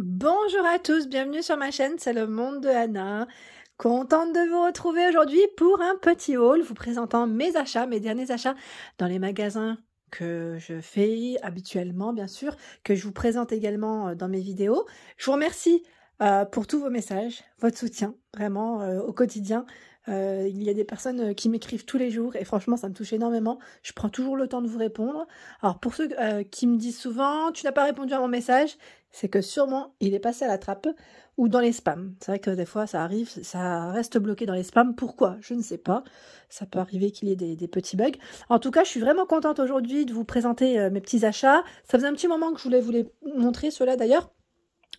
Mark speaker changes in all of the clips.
Speaker 1: Bonjour à tous, bienvenue sur ma chaîne, c'est le monde de Anna. Contente de vous retrouver aujourd'hui pour un petit haul vous présentant mes achats, mes derniers achats dans les magasins que je fais habituellement bien sûr, que je vous présente également euh, dans mes vidéos. Je vous remercie euh, pour tous vos messages, votre soutien vraiment euh, au quotidien. il y a des personnes qui m'écrivent tous les jours et franchement ça me touche énormément. Je prends toujours le temps de vous répondre. Alors pour ceux qui me disent souvent tu n'as pas répondu à mon message, c'est que sûrement il est passé à la trappe ou dans les spams. C'est vrai que des fois ça arrive, ça reste bloqué dans les spams. Pourquoi Je ne sais pas. Ça peut arriver qu'il y ait des, petits bugs. En tout cas, je suis vraiment contente aujourd'hui de vous présenter euh, mes petits achats. Ça faisait un petit moment que je voulais vous les montrer, ceux-là d'ailleurs.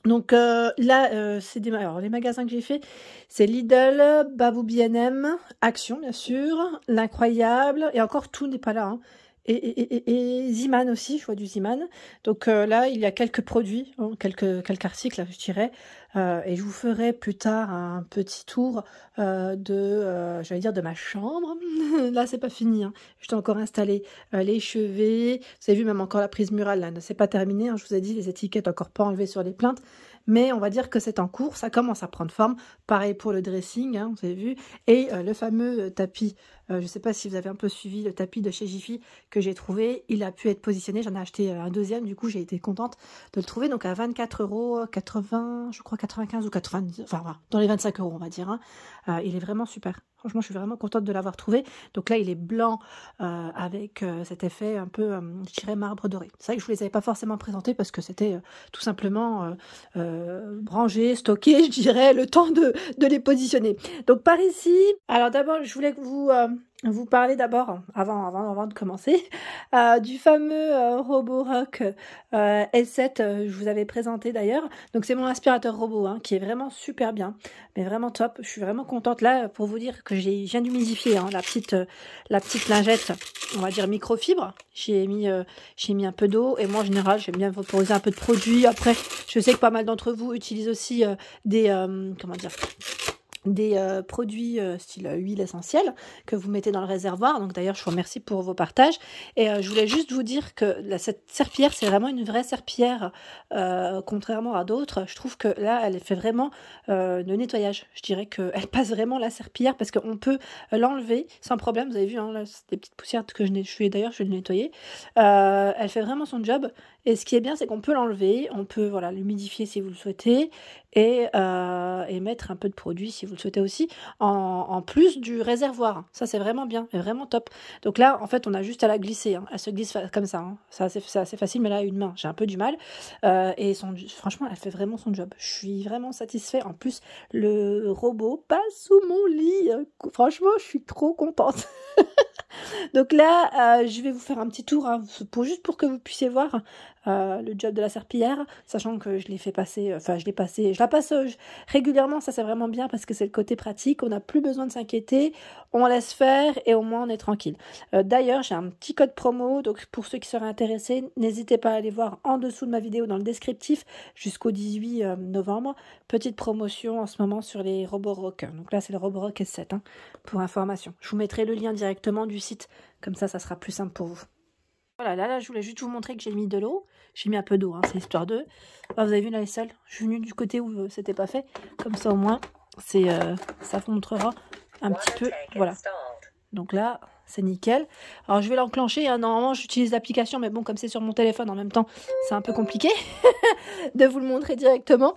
Speaker 1: Donc euh, là, euh, c'est des les magasins que j'ai fait, c'est Lidl, Babou BNM, Action bien sûr, l'incroyable et encore tout n'est pas là. Hein et, Ziman aussi, je vois du Ziman. Donc euh, là, il y a quelques produits, hein, quelques, quelques articles, je dirais. Euh, et je vous ferai plus tard un petit tour euh, de, j'allais dire, de ma chambre. là, c'est pas fini. Hein. Je t'ai encore installé les chevets. Vous avez vu même encore la prise murale. Là, s'est pas terminé. Hein. Je vous ai dit les étiquettes encore pas enlevées sur les plaintes. Mais on va dire que c'est en cours. Ça commence à prendre forme. Pareil pour le dressing, hein, vous avez vu, et le fameux tapis euh, je ne sais pas si vous avez un peu suivi le tapis de chez Jiffy que j'ai trouvé. Il a pu être positionné. J'en ai acheté euh, un deuxième. Du coup, j'ai été contente de le trouver. Donc à 24 euros, 80, je crois 95 ou 90, enfin dans les 25 euros, on va dire. Hein. Euh, il est vraiment super. Franchement, je suis vraiment contente de l'avoir trouvé. Donc là, il est blanc avec cet effet un peu, je dirais, marbre doré. C'est vrai que je ne vous les avais pas forcément présentés parce que c'était tout simplement branché, stocké, je dirais, le temps de, les positionner. Donc par ici, alors d'abord, je voulais que vous vous parler d'abord, avant, avant, de commencer, euh, du fameux euh, Roborock euh, S7, je vous avais présenté d'ailleurs. Donc c'est mon aspirateur robot hein, qui est vraiment super bien, mais vraiment top. Je suis vraiment contente là pour vous dire que j'ai viens d'humidifier hein, la petite la petite lingette, on va dire microfibre. J'ai mis j'ai mis un peu d'eau et moi en général j'aime bien poser un peu de produit. Après, je sais que pas mal d'entre vous utilisent aussi des comment dire des euh, produits euh, style euh, huile essentielle que vous mettez dans le réservoir. Donc d'ailleurs, je vous remercie pour vos partages. Et je voulais juste vous dire que cette serpillière, c'est vraiment une vraie serpillière, contrairement à d'autres. Je trouve que là, elle fait vraiment le nettoyage. Je dirais qu'elle passe vraiment la serpillère parce qu'on peut l'enlever sans problème. Vous avez vu, hein, là, c'est des petites poussières que je, je suis d'ailleurs, je vais le nettoyer. elle fait vraiment son job et ce qui est bien, c'est qu'on peut l'enlever, on peut voilà l'humidifier si vous le souhaitez et, euh, mettre un peu de produit si vous le souhaitez aussi en, plus du réservoir. Ça c'est vraiment bien, vraiment top. Donc là, en fait, on a juste à la glisser. Hein. Elle se glisse comme ça. Hein. C'est assez, facile, mais là, une main, j'ai un peu du mal. Euh, et son, franchement, elle fait vraiment son job. Je suis vraiment satisfaite. En plus, le robot passe sous mon lit. Hein. Franchement, je suis trop contente. Donc là, euh, je vais vous faire un petit tour hein, pour, juste pour que vous puissiez voir euh, le job de la serpillière, sachant que je l'ai fait passer, euh, enfin je l'ai passé, je la passe euh, régulièrement, ça c'est vraiment bien parce que c'est le côté pratique, on n'a plus besoin de s'inquiéter, on laisse faire et au moins on est tranquille. D'ailleurs j'ai un petit code promo, donc pour ceux qui seraient intéressés, n'hésitez pas à aller voir en dessous de ma vidéo dans le descriptif jusqu'au 18 novembre, petite promotion en ce moment sur les robots Donc là c'est le Roborock S7 hein, pour information. Je vous mettrai le lien directement du site, comme ça ça sera plus simple pour vous. Voilà, là, je voulais juste vous montrer que j'ai mis de l'eau. J'ai mis un peu d'eau, hein, c'est histoire de... Ah, vous avez vu là, les sols. Je suis venue du côté où euh, c'était pas fait. Comme ça, au moins, c'est euh, ça vous montrera un petit peu. Voilà. Donc là, c'est nickel. Alors, je vais l'enclencher. Hein. Normalement, j'utilise l'application, mais bon, comme c'est sur mon téléphone en même temps, c'est un peu compliqué de vous le montrer directement.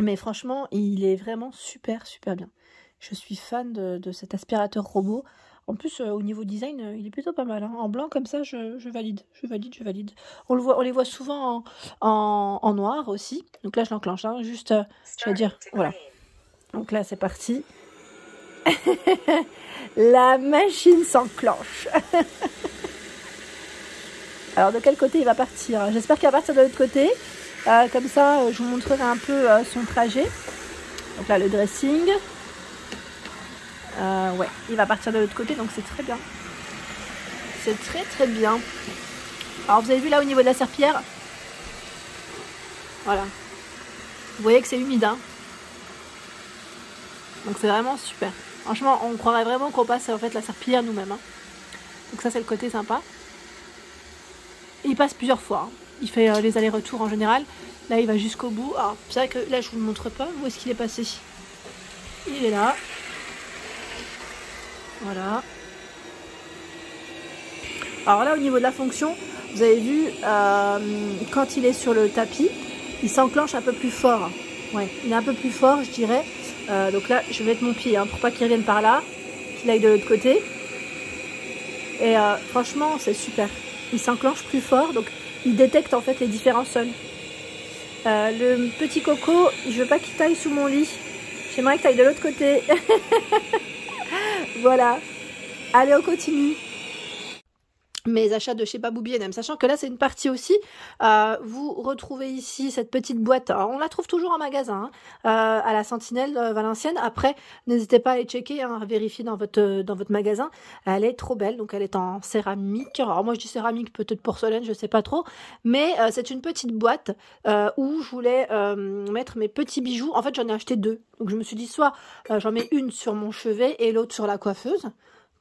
Speaker 1: Mais franchement, il est vraiment super, super bien. Je suis fan de cet aspirateur robot. En plus, euh, au niveau design, euh, il est plutôt pas mal. Hein. En blanc, comme ça, je, valide, je valide, je valide. On, le voit, on les voit souvent en, noir aussi. Donc là, je l'enclenche, hein. juste, euh, je vais dire, voilà. Donc là, c'est parti. La machine s'enclenche. Alors, de quel côté il va partir hein? J'espère qu'il va partir de l'autre côté. comme ça, je vous montrerai un peu son trajet. Donc là, le dressing. Euh, ouais, il va partir de l'autre côté, donc c'est très bien. C'est très très bien. Alors vous avez vu là au niveau de la serpillère Voilà. Vous voyez que c'est humide, hein. Donc c'est vraiment super. Franchement, on croirait vraiment qu'on passe en fait la serpillère nous-mêmes. Hein. Donc ça c'est le côté sympa. il passe plusieurs fois. Hein. Il fait euh, les allers-retours en général. Là il va jusqu'au bout. Alors c'est vrai que là je vous le montre pas. Où est-ce qu'il est passé Il est là. Voilà. Alors là, au niveau de la fonction, vous avez vu, euh, quand il est sur le tapis, il s'enclenche un peu plus fort. Ouais, il est un peu plus fort, je dirais. Euh, donc là, je vais mettre mon pied hein, pour pas qu'il revienne par là, qu'il aille de l'autre côté. Et euh, franchement, c'est super. Il s'enclenche plus fort, donc il détecte en fait les différents sols. le petit coco, je veux pas qu'il taille sous mon lit. J'aimerais qu'il taille de l'autre côté. Voilà. Allez, on continue mes achats de chez et même sachant que là c'est une partie aussi. Euh, vous retrouvez ici cette petite boîte. on la trouve toujours en magasin, hein, euh, à la Sentinelle euh, Valencienne. Après, n'hésitez pas à aller checker, hein, à vérifier dans votre dans votre magasin. Elle est trop belle, donc elle est en céramique. Alors moi je dis céramique, peut-être porcelaine, je sais pas trop, mais c'est une petite boîte où je voulais mettre mes petits bijoux. En fait, j'en ai acheté deux, donc je me suis dit soit j'en mets une sur mon chevet et l'autre sur la coiffeuse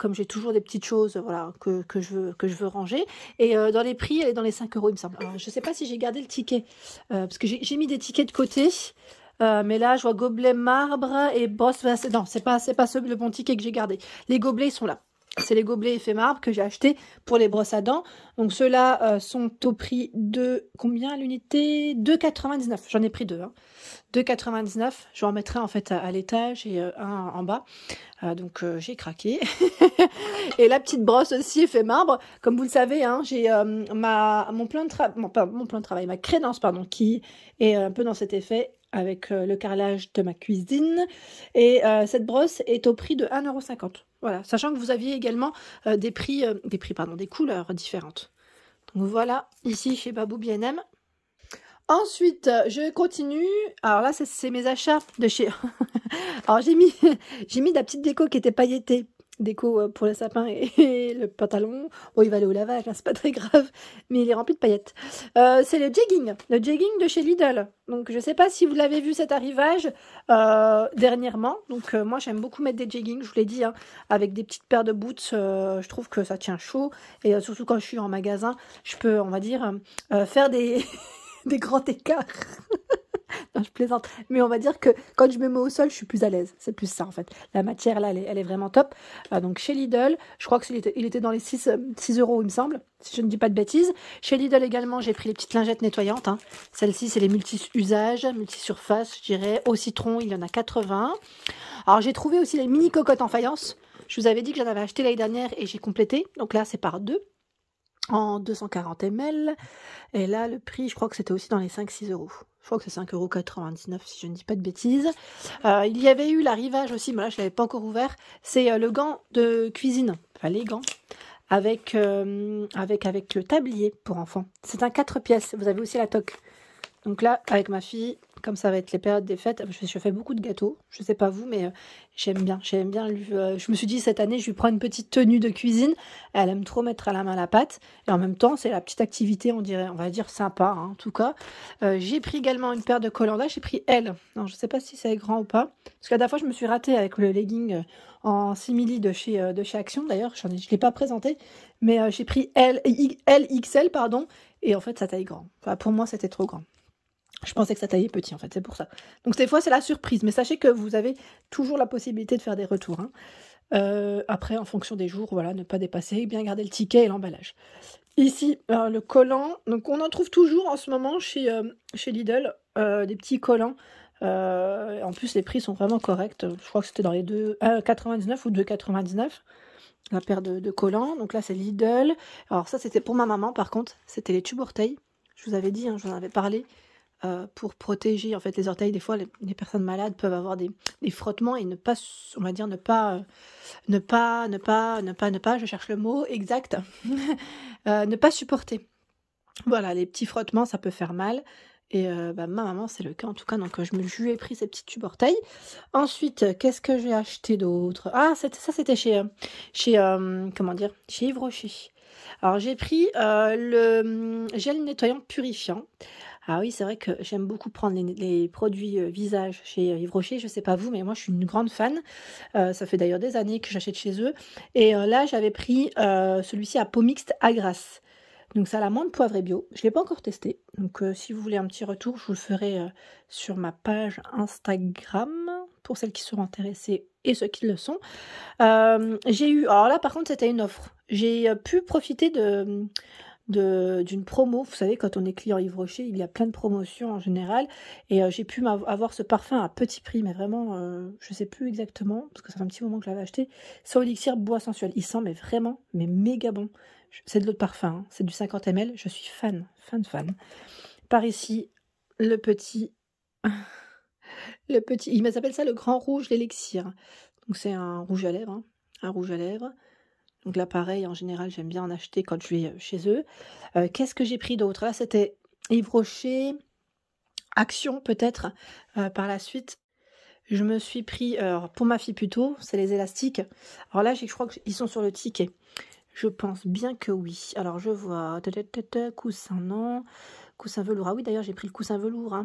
Speaker 1: comme j'ai toujours des petites choses voilà, que, je, veux, que je veux ranger. Et euh, dans les prix, elle est dans les 5 euros, il me semble. je ne sais pas si j'ai gardé le ticket, euh, parce que j'ai mis des tickets de côté. Euh, mais là, je vois gobelet marbre et boss. Non, c'est pas, c'est pas le bon ticket que j'ai gardé. Les gobelets, sont là. C'est les gobelets effet marbre que j'ai acheté pour les brosses à dents. Donc ceux-là euh, sont au prix de combien l'unité 2,99. J'en ai pris deux. 2,99. Hein. Je en en fait à, l'étage et euh, un en bas. Euh, donc j'ai craqué. et la petite brosse aussi effet marbre. Comme vous le savez, hein, j'ai ma mon plan de travail, mon, de travail, ma crédence pardon, qui est un peu dans cet effet avec euh, le carrelage de ma cuisine. Et euh, cette brosse est au prix de 1,50€. Voilà, sachant que vous aviez également euh, des prix, des prix, pardon, des couleurs différentes. Donc voilà, ici chez Babou BNM. Ensuite, je continue. Alors là, c'est mes achats de chez. Alors j'ai mis, j'ai mis de la petite déco qui était pailletée déco euh, pour le sapin et, le pantalon. Bon, il va aller au lavage, hein, c'est pas très grave, mais il est rempli de paillettes. Euh, c'est le jegging, le jegging de chez Lidl. Donc, je sais pas si vous l'avez vu cet arrivage euh, dernièrement. Donc, moi, j'aime beaucoup mettre des jeggings, je vous l'ai dit, hein, avec des petites paires de boots. je trouve que ça tient chaud et surtout quand je suis en magasin, je peux, on va dire, faire des, des grands écarts. non, je plaisante. Mais on va dire que quand je me mets au sol, je suis plus à l'aise. C'est plus ça, en fait. La matière, là, elle est, vraiment top. Ah, donc, chez Lidl, je crois qu'il était, dans les 6, 6, euh, euros, il me semble, si je ne dis pas de bêtises. Chez Lidl également, j'ai pris les petites lingettes nettoyantes. Hein. Celles-ci, c'est les multi-usages, multi-surfaces, je dirais. Au citron, il y en a 80. Alors, j'ai trouvé aussi les mini cocottes en faïence. Je vous avais dit que j'en avais acheté l'année dernière et j'ai complété. Donc là, c'est par deux en 240 ml. Et là, le prix, je crois que c'était aussi dans les 5-6 euros. Je crois que c'est 5,99€ si je ne dis pas de bêtises. Euh, il y avait eu l'arrivage aussi, mais là je ne l'avais pas encore ouvert. C'est euh, le gant de cuisine, enfin les gants, avec, euh, avec, avec le tablier pour enfants. C'est un 4 pièces. Vous avez aussi la toque. Donc là, avec ma fille, comme ça va être les périodes des fêtes, je, fais beaucoup de gâteaux. Je ne sais pas vous, mais euh, j'aime bien. J'aime bien. Euh, je me suis dit cette année, je lui prends une petite tenue de cuisine. Elle aime trop mettre à la main la pâte. Et en même temps, c'est la petite activité, on dirait, on va dire sympa hein, en tout cas. Euh, j'ai pris également une paire de collandas. J'ai pris L. Non, je sais pas si c'est grand ou pas. Parce qu'à la fois, je me suis ratée avec le legging en simili de chez, de chez Action. D'ailleurs, je ne l'ai pas présenté, mais j'ai pris L, L, pardon. Et en fait, ça taille grand. pour moi, c'était trop grand. Je pensais que ça taillait petit en fait, c'est pour ça. Donc ces fois c'est la surprise, mais sachez que vous avez toujours la possibilité de faire des retours. Hein. Euh, après, en fonction des jours, voilà, ne pas dépasser, bien garder le ticket et l'emballage. Ici, euh, le collant. Donc on en trouve toujours en ce moment chez, euh, chez Lidl, des petits collants. en plus les prix sont vraiment corrects. Je crois que c'était dans les 2,99 ou 2,99 la paire de, collants. Donc là c'est Lidl. Alors ça c'était pour ma maman par contre, c'était les tubes orteils. Je vous avais dit, hein, je vous en avais parlé. Euh, pour protéger en fait les orteils. Des fois, les, personnes malades peuvent avoir des, frottements et ne pas, on va dire, ne pas, ne pas, ne pas, ne pas, ne pas. Je cherche le mot exact. Euh, ne pas supporter. Voilà, les petits frottements, ça peut faire mal. Et euh, bah, ma maman, c'est le cas en tout cas. Donc, je me suis lui ai pris ces petits tubes orteils. Ensuite, qu'est-ce que j'ai acheté d'autre Ah, ça, c'était chez, chez comment dire, chez Yves Rocher. Alors j'ai pris le hum, gel nettoyant purifiant. Ah oui, c'est vrai que j'aime beaucoup prendre les, produits euh, visage chez euh, Yves Rocher. Je ne sais pas vous, mais moi, je suis une grande fan. Euh, ça fait d'ailleurs des années que j'achète chez eux. Et là, j'avais pris celui-ci à peau mixte à grasse. Donc, ça la menthe poivre et bio. Je ne l'ai pas encore testé. Donc, si vous voulez un petit retour, je vous le ferai sur ma page Instagram pour celles qui seront intéressées et ceux qui le sont. j'ai eu. Alors là, par contre, c'était une offre. J'ai pu profiter de d'une promo. Vous savez, quand on est client Yves Rocher, il y a plein de promotions en général. Et euh, j'ai pu avoir ce parfum à petit prix, mais vraiment, euh, je ne sais plus exactement, parce que c'est un petit moment que je l'avais acheté. Sans élixir bois sensuel. Il sent, mais vraiment, mais méga bon. C'est de l'autre parfum, hein. c'est du 50 ml. Je suis fan, fan, fan. Par ici, le petit. le petit. Il m'appelle ça le grand rouge, l'élixir. Donc c'est un rouge à lèvres. Hein. Un rouge à lèvres. Donc là, pareil, en général, j'aime bien en acheter quand je vais euh, chez eux. Euh, qu'est-ce que j'ai pris d'autre Là, ah, c'était Yves Rocher, Action peut-être euh, par la suite. Je me suis pris, pour ma fille plutôt, c'est les élastiques. Alors là, je crois qu'ils sont sur le ticket. Je pense bien que oui. Alors je vois, coussin non, coussin velours. Ah oui, d'ailleurs, j'ai pris le coussin velours.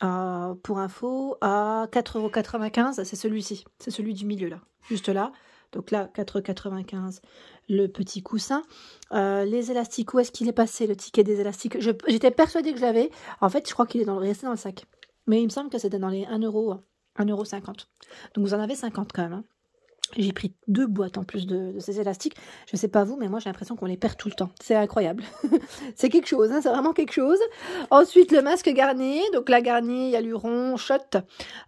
Speaker 1: Hein. pour info, à 4,95€, c'est celui-ci. C'est celui du milieu là, juste là. Donc là, 4,95 le petit coussin. Euh, les élastiques, où est-ce qu'il est passé le ticket des élastiques J'étais persuadée que je l'avais. En fait, je crois qu'il est dans le, resté dans le sac. Mais il me semble que c'était dans les 1,50€. Donc vous en avez 50 quand même. Hein. J'ai pris deux boîtes en plus de, ces élastiques. Je ne sais pas vous, mais moi j'ai l'impression qu'on les perd tout le temps. C'est incroyable. c'est quelque chose, hein, c'est vraiment quelque chose. Ensuite, le masque garni. Donc la garni, l'uron, shot. Euh,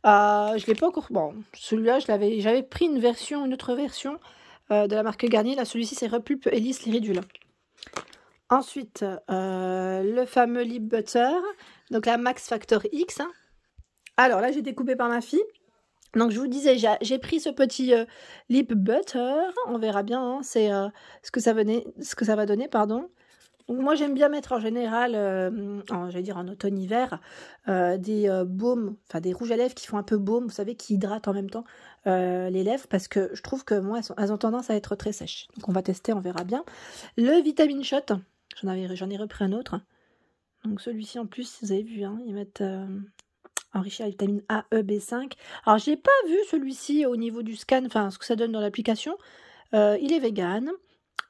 Speaker 1: je ne l'ai pas encore... Bon, celui-là, j'avais pris une version, une autre version euh, de la marque garni. Là, celui-ci, c'est Repulp Hélice Liridule. Ensuite, euh, le fameux lip butter. Donc la Max Factor X. Hein. Alors là, j'ai découpé par ma fille. Donc je vous disais, j'ai pris ce petit euh, lip butter, on verra bien hein, c'est euh, ce que ça va donner, pardon. moi j'aime bien mettre en général, euh, j'allais dire en automne-hiver, des baumes, enfin des rouges à lèvres qui font un peu baume, vous savez, qui hydratent en même temps les lèvres, parce que je trouve que moi elles, ont tendance à être très sèches. Donc on va tester, on verra bien. Le vitamine shot, j'en ai repris un autre. Donc celui-ci en plus, vous avez vu, hein, ils mettent enrichi à vitamine A, E, B5. Alors, je n'ai pas vu celui-ci au niveau du scan, enfin, ce que ça donne dans l'application. Euh, il est vegan.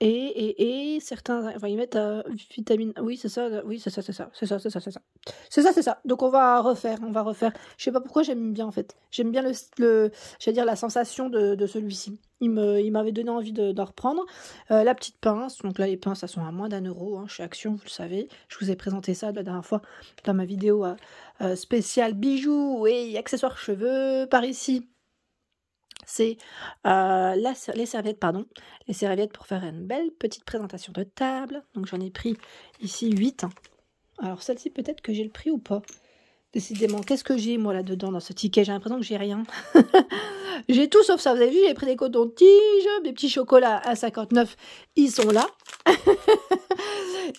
Speaker 1: Et, et, et certains, enfin, ils mettent euh, vitamine. Oui, c'est ça, euh, oui, c'est ça, c'est ça, c'est ça, c'est ça, c'est ça. C'est ça, c'est ça. Donc, on va refaire, on va refaire. Je sais pas pourquoi j'aime bien, en fait. J'aime bien le, le j'allais dire, la sensation de, celui-ci. Il m'avait il donné envie d'en reprendre. Euh, la petite pince, donc là, les pinces, ça sont à moins d'un euro hein, chez Action, vous le savez. Je vous ai présenté ça la dernière fois dans ma vidéo spéciale bijoux et accessoires cheveux par ici c'est euh, les serviettes, pardon, les serviettes pour faire une belle petite présentation de table. Donc j'en ai pris ici 8. Alors celle-ci peut-être que j'ai le prix ou pas. Décidément, qu'est-ce que j'ai moi là-dedans dans ce ticket J'ai l'impression que j'ai rien. j'ai tout sauf ça. Vous avez vu, j'ai pris des cotons tige, des petits chocolats à 59, ils sont là.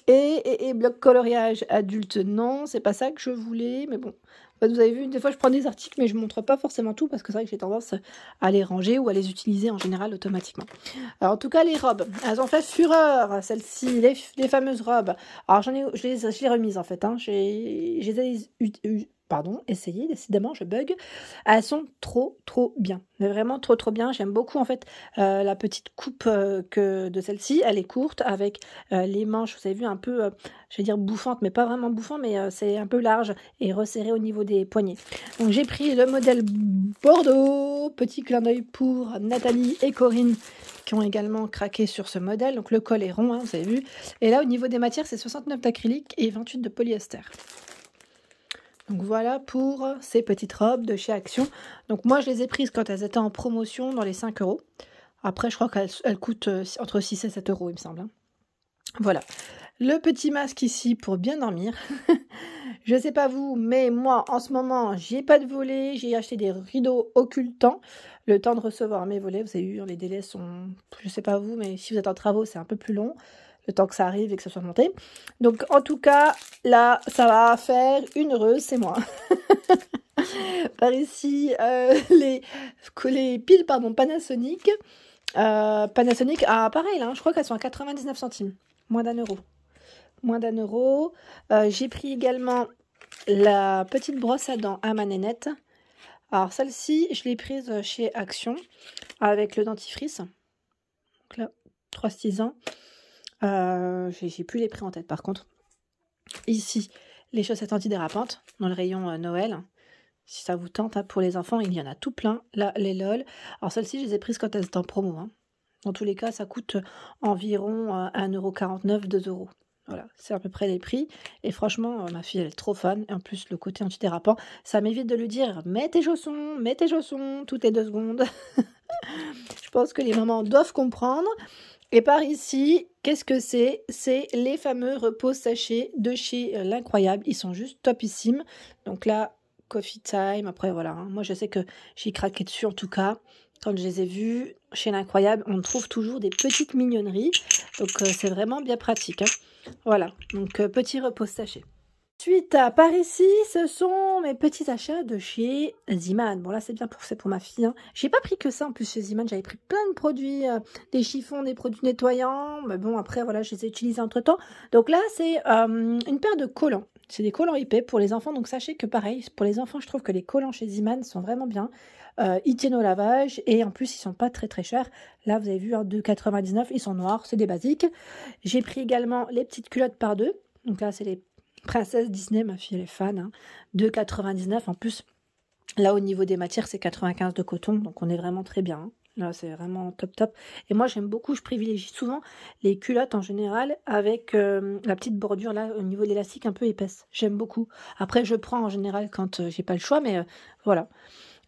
Speaker 1: et, et, et bloc coloriage adulte, non, c'est pas ça que je voulais, mais bon. Bah, vous avez vu, des fois je prends des articles, mais je ne montre pas forcément tout parce que c'est vrai que j'ai tendance à les ranger ou à les utiliser en général automatiquement. en tout cas, les robes, elles ont fait fureur, celles-ci, les, fameuses robes. Alors, j'en ai, je les, ai remises en fait. Hein. je les pardon, essayez, décidément je bug, elles sont trop trop bien. vraiment trop trop bien. J'aime beaucoup en fait euh, la petite coupe euh, que de celle-ci. Elle est courte avec euh, les manches, vous avez vu, un peu, je vais dire bouffante, mais pas vraiment bouffantes, mais c'est un peu large et resserré au niveau des poignets. Donc j'ai pris le modèle Bordeaux. Petit clin d'œil pour Nathalie et Corinne qui ont également craqué sur ce modèle. Donc le col est rond, hein, vous avez vu. Et là au niveau des matières, c'est 69 d'acrylique et 28 de polyester. Donc voilà pour ces petites robes de chez Action. Donc moi je les ai prises quand elles étaient en promotion dans les 5 euros. Après je crois qu'elles coûtent euh, entre 6 et 7 euros il me semble. Hein. Voilà. Le petit masque ici pour bien dormir. je sais pas vous, mais moi en ce moment j'ai pas de volet. J'ai acheté des rideaux occultants. Le temps de recevoir mes volets, vous avez vu, hein, les délais sont... Je sais pas vous, mais si vous êtes en travaux c'est un peu plus long le temps que ça arrive et que ça soit monté. Donc en tout cas, là, ça va faire une heureuse, c'est moi. Par ici, euh, les, piles pardon, Panasonic. Euh, Panasonic, ah pareil, hein, je crois qu'elles sont à 99 centimes, moins d'un euro. Moins d'un euro. Euh, j'ai pris également la petite brosse à dents à ma nénette. Alors celle-ci, je l'ai prise chez Action avec le dentifrice. Donc là, 3-6 ans. Euh, j'ai plus les prix en tête par contre. Ici, les chaussettes antidérapantes dans le rayon euh, Noël. Si ça vous tente, hein, pour les enfants, il y en a tout plein. Là, les LOL. Alors celles-ci, je les ai prises quand elles étaient en promo. Hein. Dans tous les cas, ça coûte euh, environ quarante-neuf 1,49€, 2€. Voilà, c'est à peu près les prix. Et franchement, ma fille, elle est trop fan. Et en plus, le côté antidérapant, ça m'évite de lui dire mets tes chaussons, mets tes chaussons, toutes les deux secondes. je pense que les mamans doivent comprendre. Et par ici, qu'est-ce que c'est C'est les fameux repos sachets de chez euh, l'incroyable. Ils sont juste topissimes. Donc là, coffee time. Après, voilà. Hein. Moi, je sais que j'ai craqué dessus en tout cas. Quand je les ai vus chez l'incroyable, on trouve toujours des petites mignonneries. Donc, euh, c'est vraiment bien pratique. Hein. Voilà. Donc, euh, petit repos sachet. Suite à par ici, ce sont mes petits achats de chez Ziman. Bon, là, c'est bien pour, c'est pour ma fille. Hein. J'ai pas pris que ça, en plus, chez Ziman. J'avais pris plein de produits, euh, des chiffons, des produits nettoyants. Mais bon, après, voilà, je les ai utilisés entre-temps. Donc là, c'est euh, une paire de collants. C'est des collants IP pour les enfants. Donc sachez que, pareil, pour les enfants, je trouve que les collants chez Ziman sont vraiment bien. Euh, ils tiennent au lavage et en plus, ils sont pas très, très chers. Là, vous avez vu, hein, dix 2,99. Ils sont noirs, c'est des basiques. J'ai pris également les petites culottes par deux. Donc là, c'est les Princesse Disney, ma fille, elle est fan, vingt hein. de 99. En plus, là, au niveau des matières, c'est 95 de coton, donc on est vraiment très bien. Hein. Là, c'est vraiment top top. Et moi, j'aime beaucoup, je privilégie souvent les culottes en général avec euh, la petite bordure là au niveau de l'élastique un peu épaisse. J'aime beaucoup. Après, je prends en général quand euh, j'ai pas le choix, mais euh, voilà.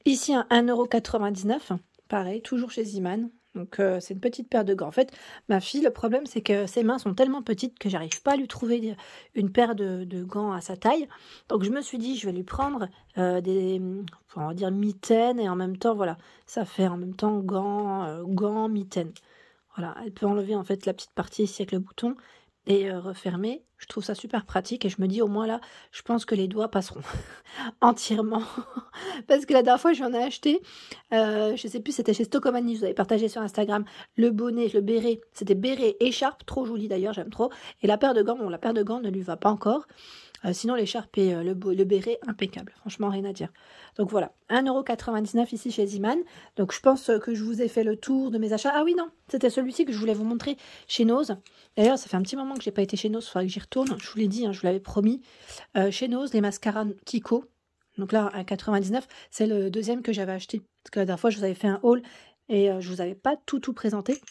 Speaker 1: Ici, un 1,99€. Pareil, toujours chez Iman. Donc euh, c'est une petite paire de gants. En fait, ma fille, le problème c'est que ses mains sont tellement petites que j'arrive pas à lui trouver une paire de, gants à sa taille. Donc je me suis dit je vais lui prendre euh, des, on va dire mitaines et en même temps voilà, ça fait en même temps gants, euh, gants, mitaines. Voilà, elle peut enlever en fait la petite partie ici avec le bouton, et euh, refermer. Je trouve ça super pratique et je me dis au moins là, je pense que les doigts passeront entièrement. Parce que la dernière fois, j'en ai acheté, euh, je sais plus, c'était chez Stokomani vous avez partagé sur Instagram, le bonnet, le béret, c'était béret, écharpe, trop joli d'ailleurs, j'aime trop. Et la paire de gants, bon, la paire de gants ne lui va pas encore. Euh, sinon, l'écharpe et euh, le, béret, impeccable. Franchement, rien à dire. Donc voilà, 1,99€ ici chez Ziman. Donc je pense que je vous ai fait le tour de mes achats. Ah oui, non, c'était celui-ci que je voulais vous montrer chez Nose. D'ailleurs, ça fait un petit moment que je j'ai pas été chez Nose, il faudrait que j'y retourne. Je vous l'ai dit, hein, je vous l'avais promis. Euh, chez Nose, les mascaras Kiko. Donc là, à 99, c'est le deuxième que j'avais acheté. Parce que la dernière fois, je vous avais fait un haul et je vous avais pas tout tout présenté.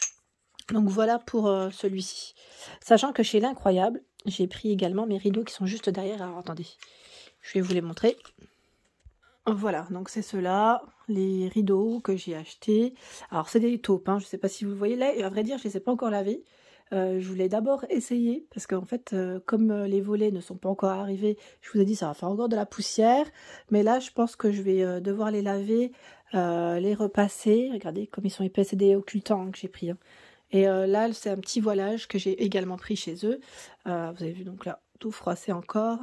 Speaker 1: Donc voilà pour celui-ci. Sachant que chez l'incroyable, j'ai pris également mes rideaux qui sont juste derrière. Alors attendez, je vais vous les montrer. Voilà, donc c'est ceux-là, les rideaux que j'ai achetés. Alors c'est des taupes, hein. je ne sais pas si vous voyez là, et à vrai dire je ne les ai pas encore lavés. Euh, je voulais d'abord essayer, parce qu'en fait, euh, comme euh, les volets ne sont pas encore arrivés, je vous ai dit ça va faire encore de la poussière. Mais là, je pense que je vais devoir les laver, les repasser. Regardez comme ils sont épais, c'est des occultants hein, que j'ai pris. Hein. Et euh, là, c'est un petit voilage que j'ai également pris chez eux. Euh, vous avez vu donc là, tout froissé encore.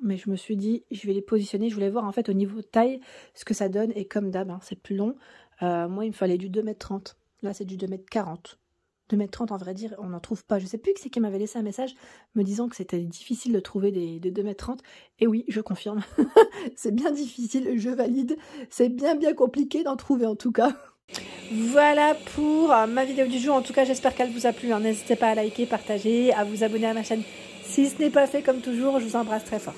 Speaker 1: Mais je me suis dit, je vais les positionner. Je voulais voir en fait au niveau taille ce que ça donne. Et comme d'hab, hein, c'est plus long. Euh, moi, il me fallait du 2m30. Là, c'est du 2m40. 2m30 en vrai dire, on n'en trouve pas. Je sais plus qui c'est qui m'avait laissé un message me disant que c'était difficile de trouver des, des 2m30. Et oui, je confirme. c'est bien difficile, je valide. C'est bien bien compliqué d'en trouver en tout cas. Voilà pour euh, ma vidéo du jour. En tout cas, j'espère qu'elle vous a plu. Hein. N'hésitez pas à liker, partager, à vous abonner à ma chaîne si ce n'est pas fait comme toujours. Je vous embrasse très fort.